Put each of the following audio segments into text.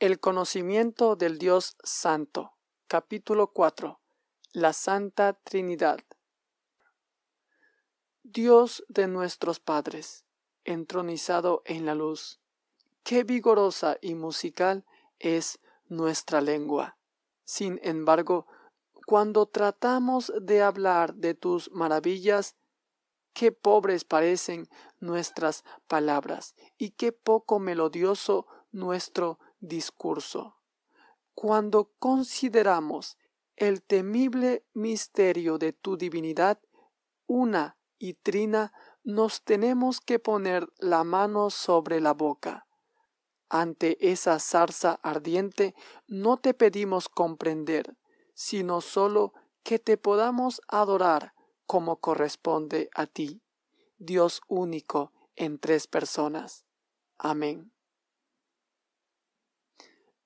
El conocimiento del Dios Santo. Capítulo 4. La Santa Trinidad. Dios de nuestros padres, entronizado en la luz, qué vigorosa y musical es nuestra lengua. Sin embargo, cuando tratamos de hablar de tus maravillas, qué pobres parecen nuestras palabras y qué poco melodioso nuestro discurso. Cuando consideramos el temible misterio de tu divinidad, una y trina, nos tenemos que poner la mano sobre la boca. Ante esa zarza ardiente no te pedimos comprender, sino sólo que te podamos adorar como corresponde a ti, Dios único en tres personas. Amén.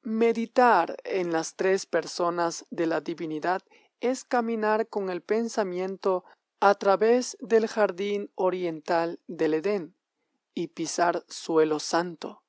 Meditar en las tres personas de la divinidad es caminar con el pensamiento a través del jardín oriental del Edén y pisar suelo santo.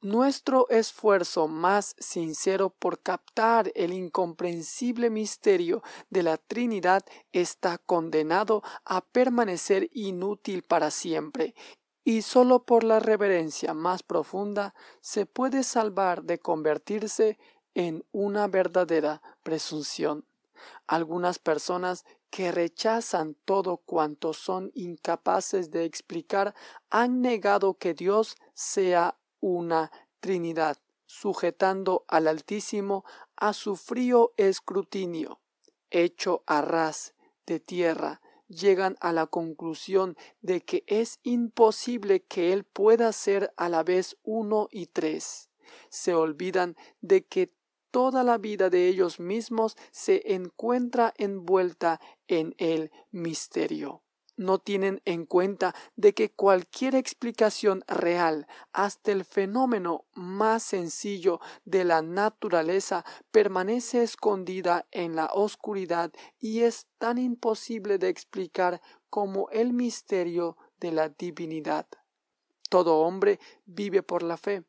Nuestro esfuerzo más sincero por captar el incomprensible misterio de la Trinidad está condenado a permanecer inútil para siempre, y sólo por la reverencia más profunda se puede salvar de convertirse en una verdadera presunción. Algunas personas que rechazan todo cuanto son incapaces de explicar han negado que Dios sea una Trinidad, sujetando al Altísimo a su frío escrutinio, hecho a ras de tierra llegan a la conclusión de que es imposible que Él pueda ser a la vez uno y tres. Se olvidan de que toda la vida de ellos mismos se encuentra envuelta en el misterio no tienen en cuenta de que cualquier explicación real, hasta el fenómeno más sencillo de la naturaleza, permanece escondida en la oscuridad y es tan imposible de explicar como el misterio de la divinidad. Todo hombre vive por la fe,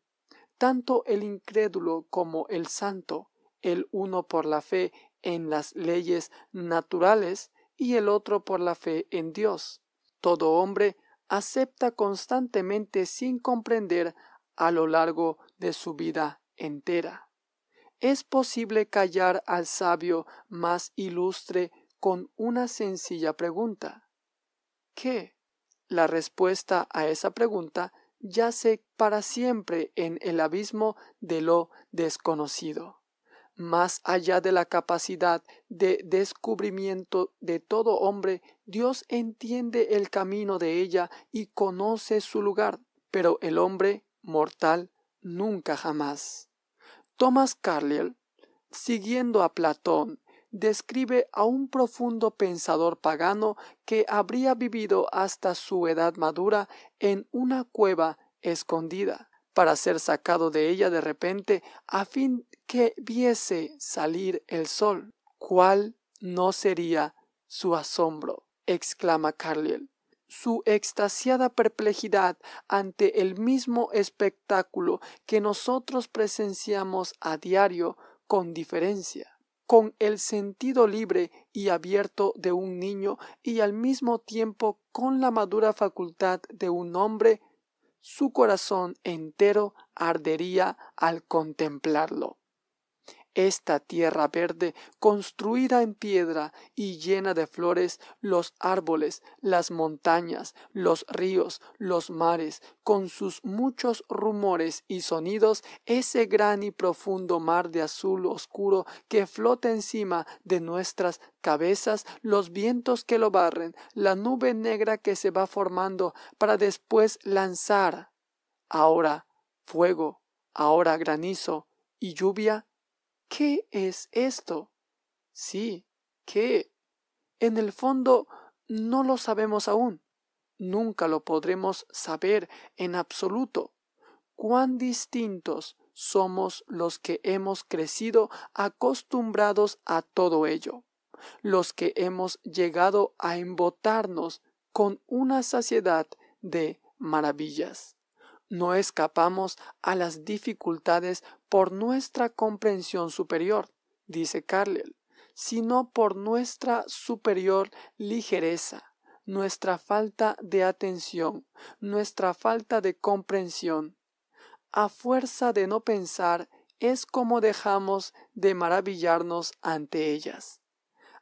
tanto el incrédulo como el santo, el uno por la fe en las leyes naturales, y el otro por la fe en Dios. Todo hombre acepta constantemente sin comprender a lo largo de su vida entera. Es posible callar al sabio más ilustre con una sencilla pregunta. ¿Qué? La respuesta a esa pregunta yace para siempre en el abismo de lo desconocido. Más allá de la capacidad de descubrimiento de todo hombre, Dios entiende el camino de ella y conoce su lugar, pero el hombre mortal nunca jamás. Thomas Carlyle, siguiendo a Platón, describe a un profundo pensador pagano que habría vivido hasta su edad madura en una cueva escondida, para ser sacado de ella de repente a fin que viese salir el sol. ¿Cuál no sería su asombro? exclama Carlyle, Su extasiada perplejidad ante el mismo espectáculo que nosotros presenciamos a diario con diferencia, con el sentido libre y abierto de un niño y al mismo tiempo con la madura facultad de un hombre, su corazón entero ardería al contemplarlo esta tierra verde, construida en piedra y llena de flores, los árboles, las montañas, los ríos, los mares, con sus muchos rumores y sonidos, ese gran y profundo mar de azul oscuro que flota encima de nuestras cabezas, los vientos que lo barren, la nube negra que se va formando para después lanzar ahora fuego, ahora granizo y lluvia ¿Qué es esto? Sí, ¿qué? En el fondo no lo sabemos aún. Nunca lo podremos saber en absoluto. Cuán distintos somos los que hemos crecido acostumbrados a todo ello, los que hemos llegado a embotarnos con una saciedad de maravillas. No escapamos a las dificultades por nuestra comprensión superior, dice Carlyle, sino por nuestra superior ligereza, nuestra falta de atención, nuestra falta de comprensión. A fuerza de no pensar es como dejamos de maravillarnos ante ellas.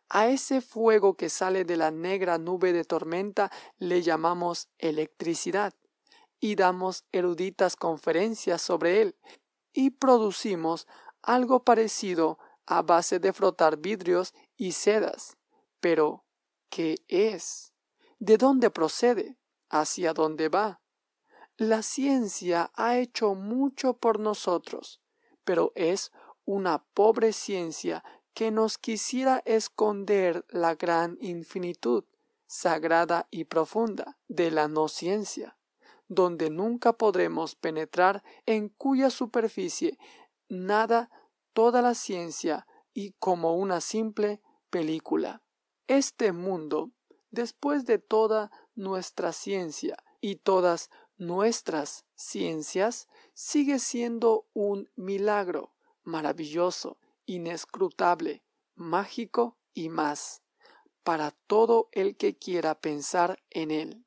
A ese fuego que sale de la negra nube de tormenta le llamamos electricidad y damos eruditas conferencias sobre él y producimos algo parecido a base de frotar vidrios y sedas. Pero, ¿qué es? ¿De dónde procede? ¿Hacia dónde va? La ciencia ha hecho mucho por nosotros, pero es una pobre ciencia que nos quisiera esconder la gran infinitud, sagrada y profunda, de la no ciencia donde nunca podremos penetrar, en cuya superficie nada toda la ciencia y como una simple película. Este mundo, después de toda nuestra ciencia y todas nuestras ciencias, sigue siendo un milagro maravilloso, inescrutable, mágico y más, para todo el que quiera pensar en él.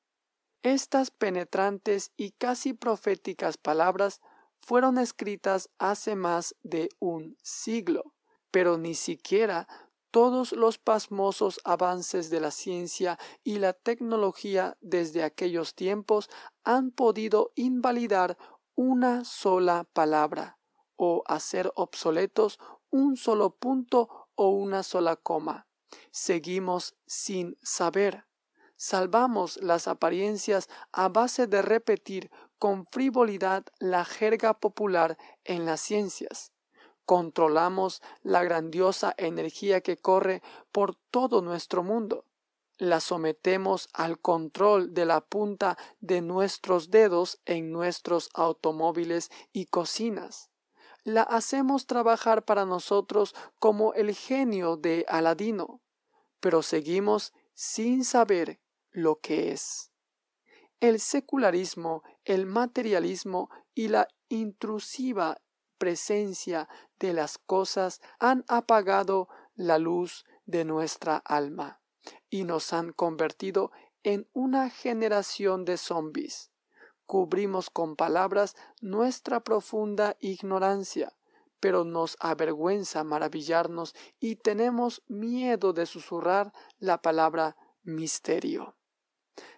Estas penetrantes y casi proféticas palabras fueron escritas hace más de un siglo, pero ni siquiera todos los pasmosos avances de la ciencia y la tecnología desde aquellos tiempos han podido invalidar una sola palabra o hacer obsoletos un solo punto o una sola coma. Seguimos sin saber. Salvamos las apariencias a base de repetir con frivolidad la jerga popular en las ciencias. Controlamos la grandiosa energía que corre por todo nuestro mundo. La sometemos al control de la punta de nuestros dedos en nuestros automóviles y cocinas. La hacemos trabajar para nosotros como el genio de Aladino, pero seguimos sin saber lo que es. El secularismo, el materialismo y la intrusiva presencia de las cosas han apagado la luz de nuestra alma y nos han convertido en una generación de zombis. Cubrimos con palabras nuestra profunda ignorancia, pero nos avergüenza maravillarnos y tenemos miedo de susurrar la palabra misterio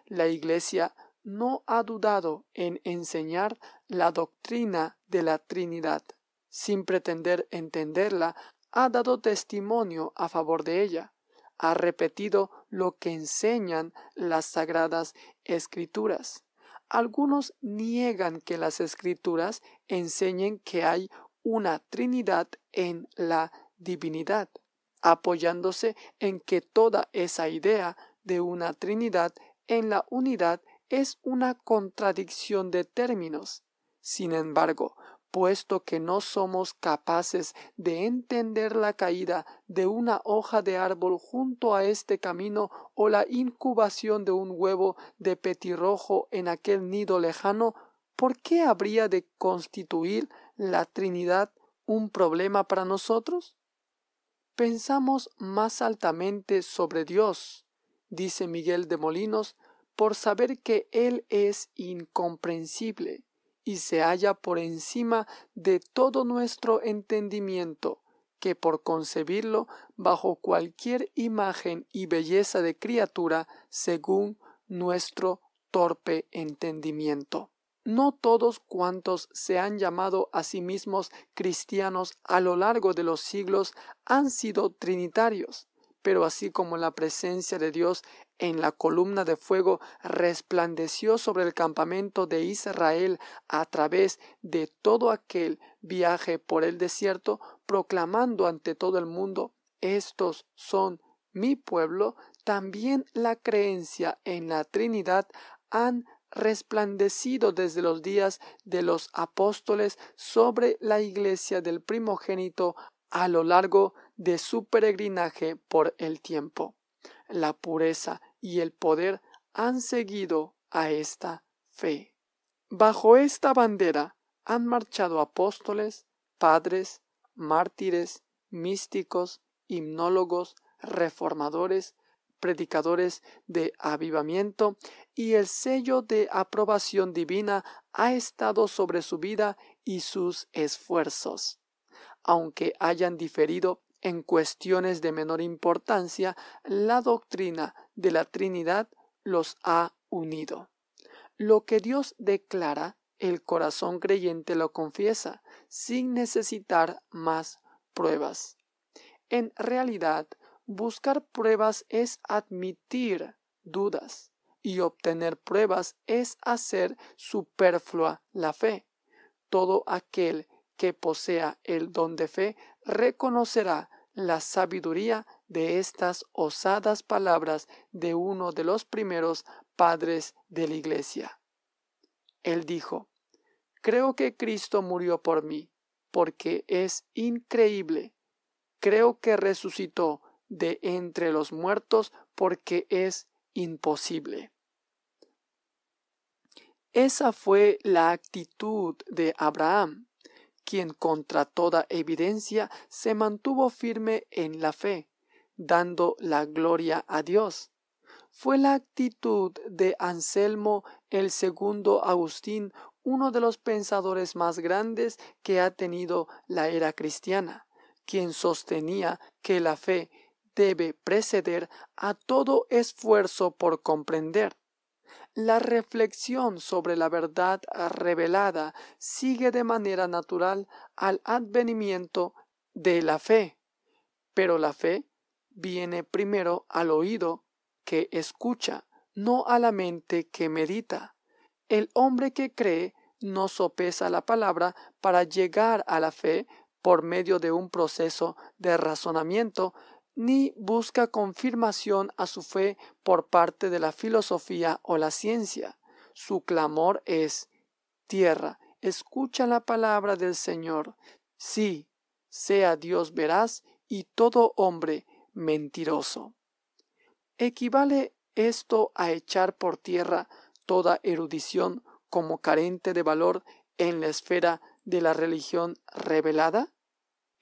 la Iglesia no ha dudado en enseñar la doctrina de la Trinidad. Sin pretender entenderla, ha dado testimonio a favor de ella. Ha repetido lo que enseñan las sagradas escrituras. Algunos niegan que las escrituras enseñen que hay una Trinidad en la divinidad, apoyándose en que toda esa idea de una Trinidad en la unidad es una contradicción de términos. Sin embargo, puesto que no somos capaces de entender la caída de una hoja de árbol junto a este camino o la incubación de un huevo de petirrojo en aquel nido lejano, ¿por qué habría de constituir la Trinidad un problema para nosotros? Pensamos más altamente sobre Dios, dice Miguel de Molinos, por saber que Él es incomprensible y se halla por encima de todo nuestro entendimiento, que por concebirlo bajo cualquier imagen y belleza de criatura según nuestro torpe entendimiento. No todos cuantos se han llamado a sí mismos cristianos a lo largo de los siglos han sido trinitarios, pero así como la presencia de Dios en la columna de fuego resplandeció sobre el campamento de Israel a través de todo aquel viaje por el desierto, proclamando ante todo el mundo, estos son mi pueblo, también la creencia en la Trinidad han resplandecido desde los días de los apóstoles sobre la iglesia del primogénito a lo largo de su peregrinaje por el tiempo. La pureza y el poder han seguido a esta fe. Bajo esta bandera han marchado apóstoles, padres, mártires, místicos, himnólogos, reformadores, predicadores de avivamiento y el sello de aprobación divina ha estado sobre su vida y sus esfuerzos. Aunque hayan diferido en cuestiones de menor importancia, la doctrina de la Trinidad los ha unido. Lo que Dios declara, el corazón creyente lo confiesa, sin necesitar más pruebas. En realidad, buscar pruebas es admitir dudas y obtener pruebas es hacer superflua la fe. Todo aquel que posea el don de fe reconocerá la sabiduría de estas osadas palabras de uno de los primeros padres de la iglesia. Él dijo, Creo que Cristo murió por mí, porque es increíble. Creo que resucitó de entre los muertos, porque es imposible. Esa fue la actitud de Abraham quien contra toda evidencia se mantuvo firme en la fe, dando la gloria a Dios. Fue la actitud de Anselmo el segundo Agustín uno de los pensadores más grandes que ha tenido la era cristiana, quien sostenía que la fe debe preceder a todo esfuerzo por comprender la reflexión sobre la verdad revelada sigue de manera natural al advenimiento de la fe, pero la fe viene primero al oído que escucha, no a la mente que medita. El hombre que cree no sopesa la palabra para llegar a la fe por medio de un proceso de razonamiento, ni busca confirmación a su fe por parte de la filosofía o la ciencia. Su clamor es Tierra, escucha la palabra del Señor. Sí, sea Dios veraz y todo hombre mentiroso. Equivale esto a echar por tierra toda erudición como carente de valor en la esfera de la religión revelada?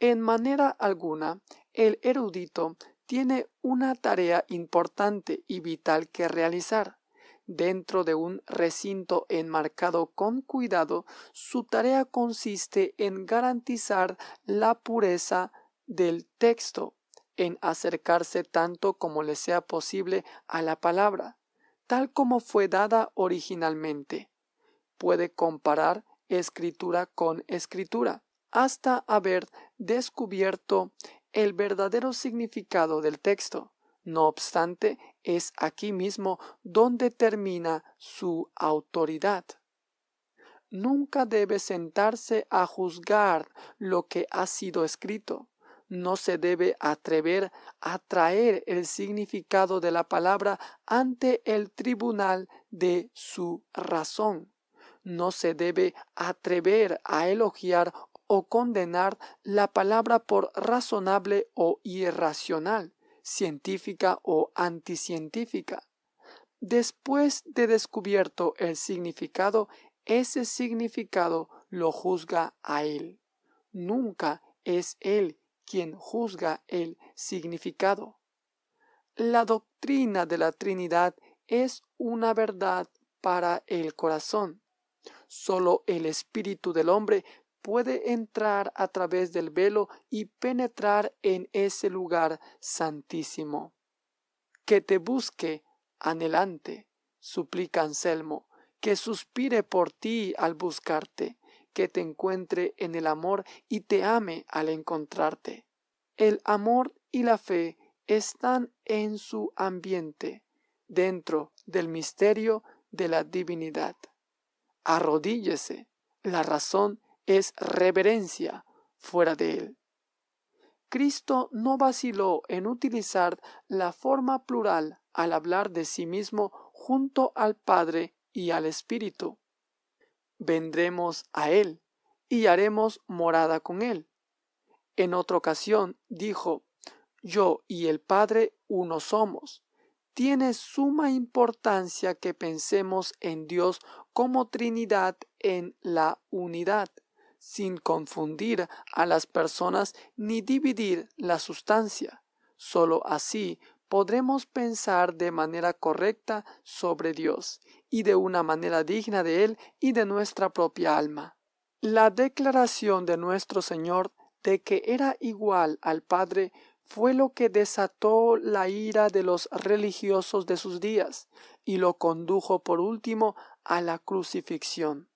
En manera alguna, el erudito tiene una tarea importante y vital que realizar. Dentro de un recinto enmarcado con cuidado, su tarea consiste en garantizar la pureza del texto, en acercarse tanto como le sea posible a la palabra, tal como fue dada originalmente. Puede comparar escritura con escritura, hasta haber descubierto el verdadero significado del texto, no obstante, es aquí mismo donde termina su autoridad. Nunca debe sentarse a juzgar lo que ha sido escrito. No se debe atrever a traer el significado de la palabra ante el tribunal de su razón. No se debe atrever a elogiar condenar la palabra por razonable o irracional, científica o anticientífica. Después de descubierto el significado, ese significado lo juzga a él. Nunca es él quien juzga el significado. La doctrina de la Trinidad es una verdad para el corazón. Solo el espíritu del hombre puede entrar a través del velo y penetrar en ese lugar santísimo. Que te busque anhelante, suplica Anselmo, que suspire por ti al buscarte, que te encuentre en el amor y te ame al encontrarte. El amor y la fe están en su ambiente, dentro del misterio de la divinidad. Arrodíllese, la razón es reverencia fuera de él. Cristo no vaciló en utilizar la forma plural al hablar de sí mismo junto al Padre y al Espíritu. Vendremos a Él y haremos morada con Él. En otra ocasión dijo, Yo y el Padre uno somos. Tiene suma importancia que pensemos en Dios como Trinidad en la unidad sin confundir a las personas ni dividir la sustancia. Solo así podremos pensar de manera correcta sobre Dios y de una manera digna de Él y de nuestra propia alma. La declaración de nuestro Señor de que era igual al Padre fue lo que desató la ira de los religiosos de sus días y lo condujo por último a la crucifixión.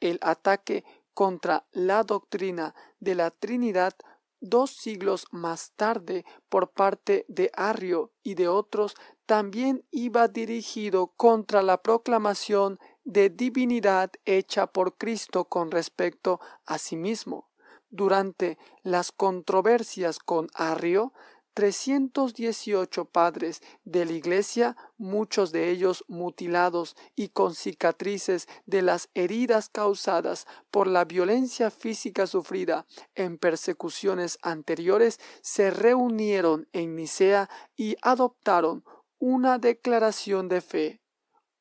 El ataque contra la doctrina de la Trinidad dos siglos más tarde por parte de Arrio y de otros, también iba dirigido contra la proclamación de divinidad hecha por Cristo con respecto a sí mismo. Durante las controversias con Arrio, 318 padres de la Iglesia, muchos de ellos mutilados y con cicatrices de las heridas causadas por la violencia física sufrida en persecuciones anteriores, se reunieron en Nicea y adoptaron una declaración de fe,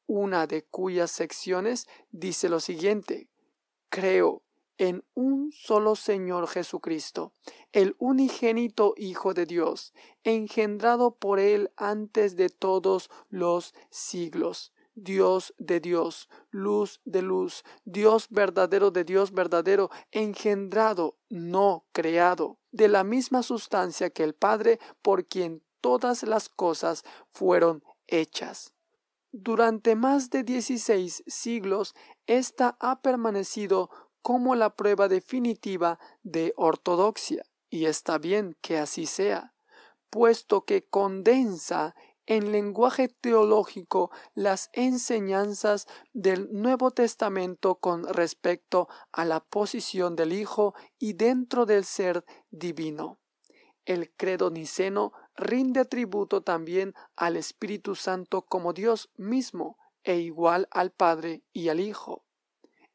una de cuyas secciones dice lo siguiente, creo en un solo Señor Jesucristo, el unigénito Hijo de Dios, engendrado por Él antes de todos los siglos. Dios de Dios, luz de luz, Dios verdadero de Dios verdadero, engendrado, no creado, de la misma sustancia que el Padre, por quien todas las cosas fueron hechas. Durante más de dieciséis siglos, ésta ha permanecido como la prueba definitiva de ortodoxia, y está bien que así sea, puesto que condensa en lenguaje teológico las enseñanzas del Nuevo Testamento con respecto a la posición del Hijo y dentro del ser divino. El credo niceno rinde tributo también al Espíritu Santo como Dios mismo e igual al Padre y al Hijo.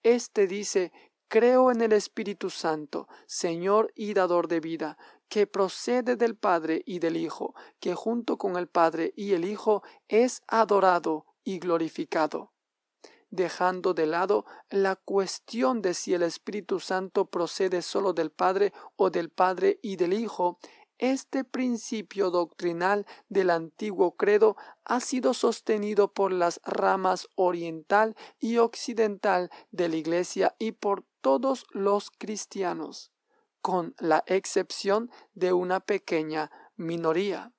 Este dice Creo en el Espíritu Santo, Señor y dador de vida, que procede del Padre y del Hijo, que junto con el Padre y el Hijo es adorado y glorificado. Dejando de lado la cuestión de si el Espíritu Santo procede solo del Padre o del Padre y del Hijo, este principio doctrinal del antiguo credo ha sido sostenido por las ramas oriental y occidental de la Iglesia y por todos los cristianos, con la excepción de una pequeña minoría.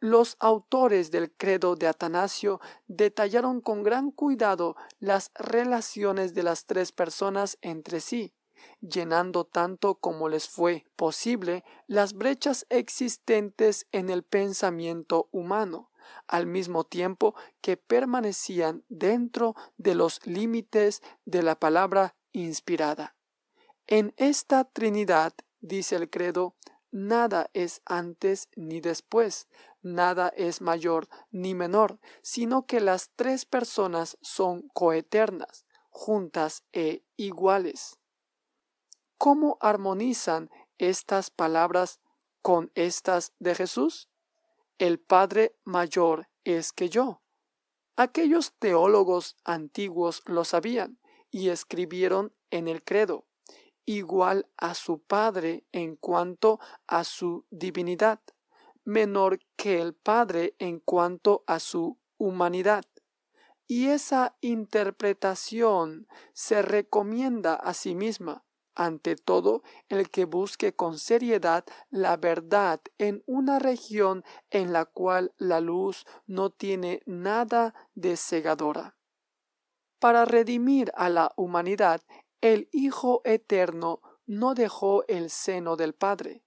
Los autores del credo de Atanasio detallaron con gran cuidado las relaciones de las tres personas entre sí, llenando tanto como les fue posible las brechas existentes en el pensamiento humano, al mismo tiempo que permanecían dentro de los límites de la palabra inspirada. En esta Trinidad, dice el credo, nada es antes ni después, nada es mayor ni menor, sino que las tres personas son coeternas, juntas e iguales. ¿Cómo armonizan estas palabras con estas de Jesús? El Padre mayor es que yo. Aquellos teólogos antiguos lo sabían y escribieron en el credo, igual a su Padre en cuanto a su divinidad, menor que el Padre en cuanto a su humanidad. Y esa interpretación se recomienda a sí misma ante todo el que busque con seriedad la verdad en una región en la cual la luz no tiene nada de cegadora. Para redimir a la humanidad, el Hijo Eterno no dejó el seno del Padre.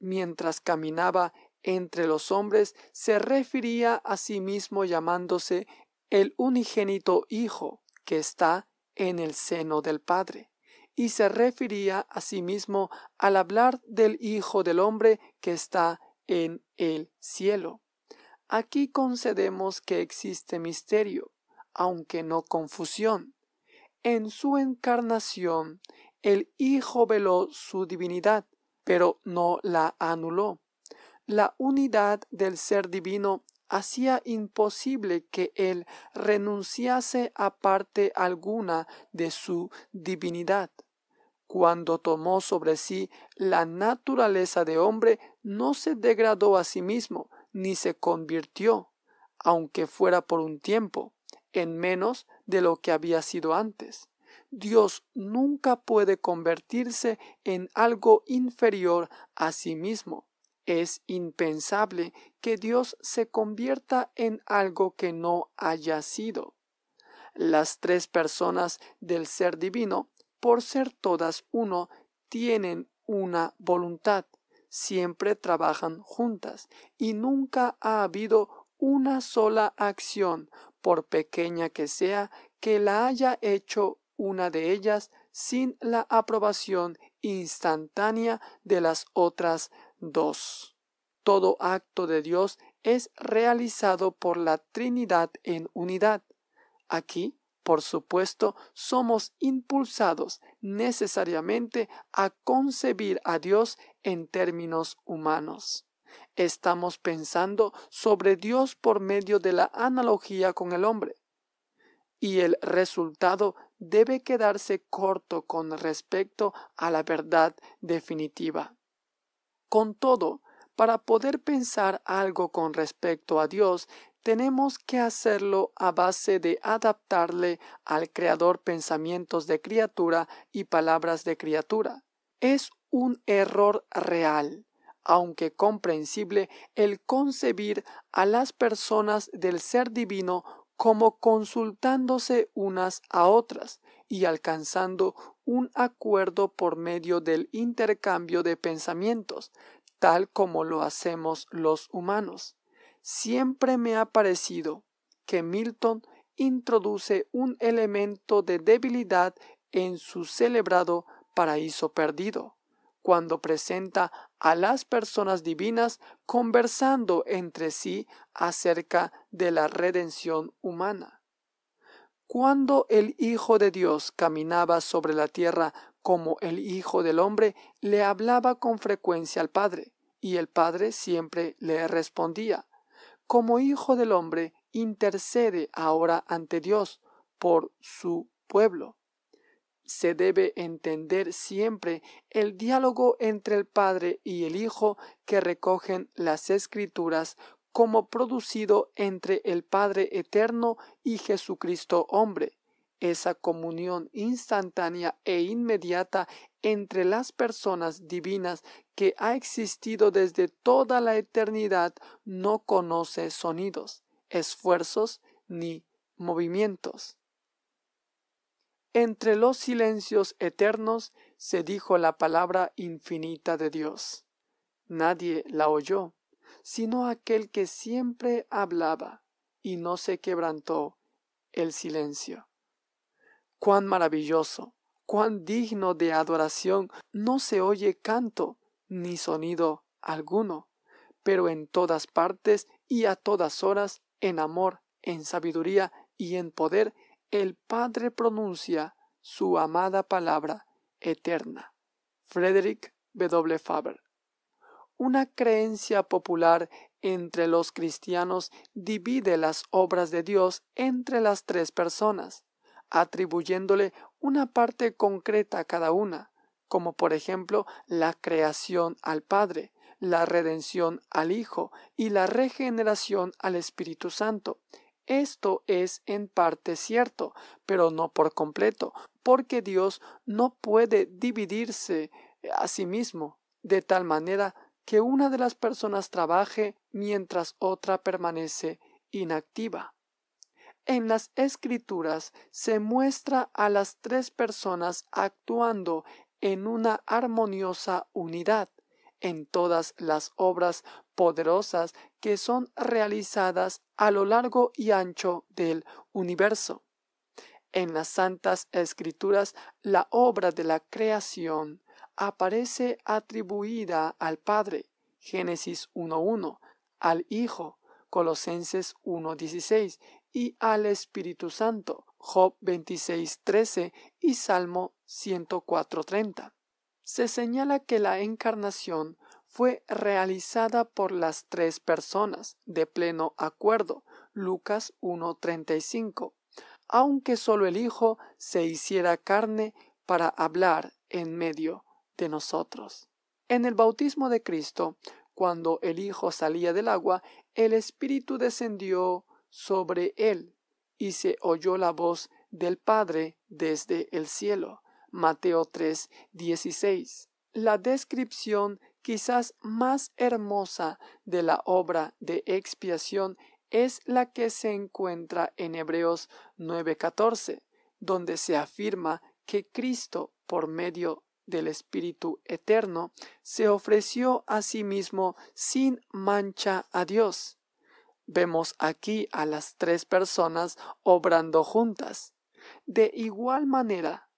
Mientras caminaba entre los hombres, se refería a sí mismo llamándose el unigénito Hijo que está en el seno del Padre y se refería a sí mismo al hablar del Hijo del Hombre que está en el cielo. Aquí concedemos que existe misterio, aunque no confusión. En su encarnación, el Hijo veló su divinidad, pero no la anuló. La unidad del ser divino hacía imposible que él renunciase a parte alguna de su divinidad. Cuando tomó sobre sí la naturaleza de hombre, no se degradó a sí mismo, ni se convirtió, aunque fuera por un tiempo, en menos de lo que había sido antes. Dios nunca puede convertirse en algo inferior a sí mismo. Es impensable que Dios se convierta en algo que no haya sido. Las tres personas del ser divino por ser todas uno, tienen una voluntad, siempre trabajan juntas y nunca ha habido una sola acción, por pequeña que sea, que la haya hecho una de ellas sin la aprobación instantánea de las otras dos. Todo acto de Dios es realizado por la Trinidad en unidad. Aquí por supuesto, somos impulsados necesariamente a concebir a Dios en términos humanos. Estamos pensando sobre Dios por medio de la analogía con el hombre. Y el resultado debe quedarse corto con respecto a la verdad definitiva. Con todo, para poder pensar algo con respecto a Dios, tenemos que hacerlo a base de adaptarle al Creador pensamientos de criatura y palabras de criatura. Es un error real, aunque comprensible, el concebir a las personas del ser divino como consultándose unas a otras y alcanzando un acuerdo por medio del intercambio de pensamientos, tal como lo hacemos los humanos. Siempre me ha parecido que Milton introduce un elemento de debilidad en su celebrado paraíso perdido, cuando presenta a las personas divinas conversando entre sí acerca de la redención humana. Cuando el Hijo de Dios caminaba sobre la tierra como el Hijo del Hombre, le hablaba con frecuencia al Padre, y el Padre siempre le respondía como Hijo del Hombre, intercede ahora ante Dios por su pueblo. Se debe entender siempre el diálogo entre el Padre y el Hijo que recogen las Escrituras como producido entre el Padre Eterno y Jesucristo hombre. Esa comunión instantánea e inmediata entre las personas divinas que ha existido desde toda la eternidad no conoce sonidos, esfuerzos ni movimientos. Entre los silencios eternos se dijo la palabra infinita de Dios. Nadie la oyó, sino aquel que siempre hablaba, y no se quebrantó el silencio. Cuán maravilloso, cuán digno de adoración no se oye canto ni sonido alguno, pero en todas partes y a todas horas, en amor, en sabiduría y en poder, el Padre pronuncia su amada palabra eterna. Frederick W. Faber. Una creencia popular entre los cristianos divide las obras de Dios entre las tres personas, atribuyéndole una parte concreta a cada una, como por ejemplo la creación al Padre, la redención al Hijo y la regeneración al Espíritu Santo. Esto es en parte cierto, pero no por completo, porque Dios no puede dividirse eh, a sí mismo, de tal manera que una de las personas trabaje mientras otra permanece inactiva. En las escrituras se muestra a las tres personas actuando en una armoniosa unidad en todas las obras poderosas que son realizadas a lo largo y ancho del universo. En las Santas Escrituras, la obra de la creación aparece atribuida al Padre, Génesis 1.1, al Hijo, Colosenses 1.16 y al Espíritu Santo. Job 26.13 y Salmo 104.30. Se señala que la encarnación fue realizada por las tres personas, de pleno acuerdo, Lucas 1.35, aunque solo el Hijo se hiciera carne para hablar en medio de nosotros. En el bautismo de Cristo, cuando el Hijo salía del agua, el Espíritu descendió sobre él, y se oyó la voz del Padre desde el cielo. Mateo 3, 16. La descripción quizás más hermosa de la obra de expiación es la que se encuentra en Hebreos 9:14, donde se afirma que Cristo, por medio del Espíritu Eterno, se ofreció a sí mismo sin mancha a Dios. Vemos aquí a las tres personas obrando juntas. De igual manera,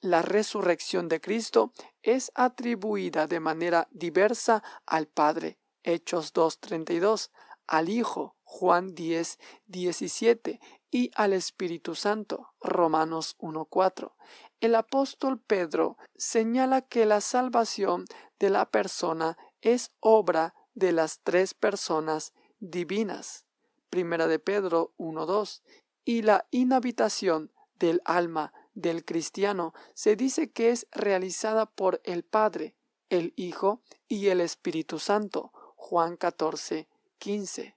la resurrección de Cristo es atribuida de manera diversa al Padre, Hechos 2.32, al Hijo, Juan 10.17 y al Espíritu Santo, Romanos 1.4. El apóstol Pedro señala que la salvación de la persona es obra de las tres personas divinas, primera de Pedro 1.2, y la inhabitación del alma del cristiano se dice que es realizada por el Padre, el Hijo y el Espíritu Santo, Juan 14.15.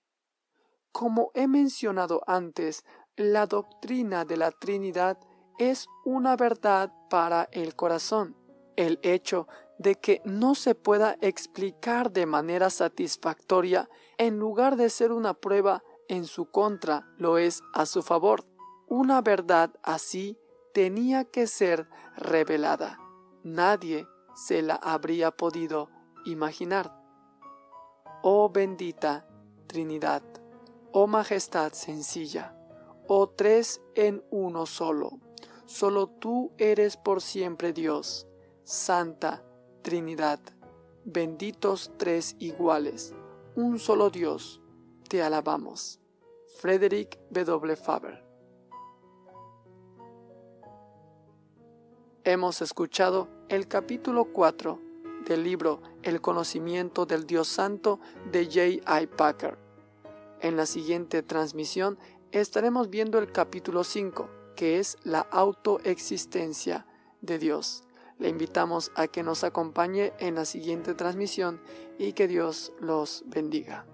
Como he mencionado antes, la doctrina de la Trinidad es una verdad para el corazón. El hecho de que no se pueda explicar de manera satisfactoria en lugar de ser una prueba en su contra, lo es a su favor. Una verdad así tenía que ser revelada. Nadie se la habría podido imaginar. Oh bendita Trinidad, oh majestad sencilla, oh tres en uno solo, solo tú eres por siempre Dios, Santa Trinidad, benditos tres iguales, un solo Dios, te alabamos. Frederick W. Faber. Hemos escuchado el capítulo 4 del libro El conocimiento del Dios Santo de J. I. Packer. En la siguiente transmisión estaremos viendo el capítulo 5, que es la autoexistencia de Dios. Le invitamos a que nos acompañe en la siguiente transmisión y que Dios los bendiga.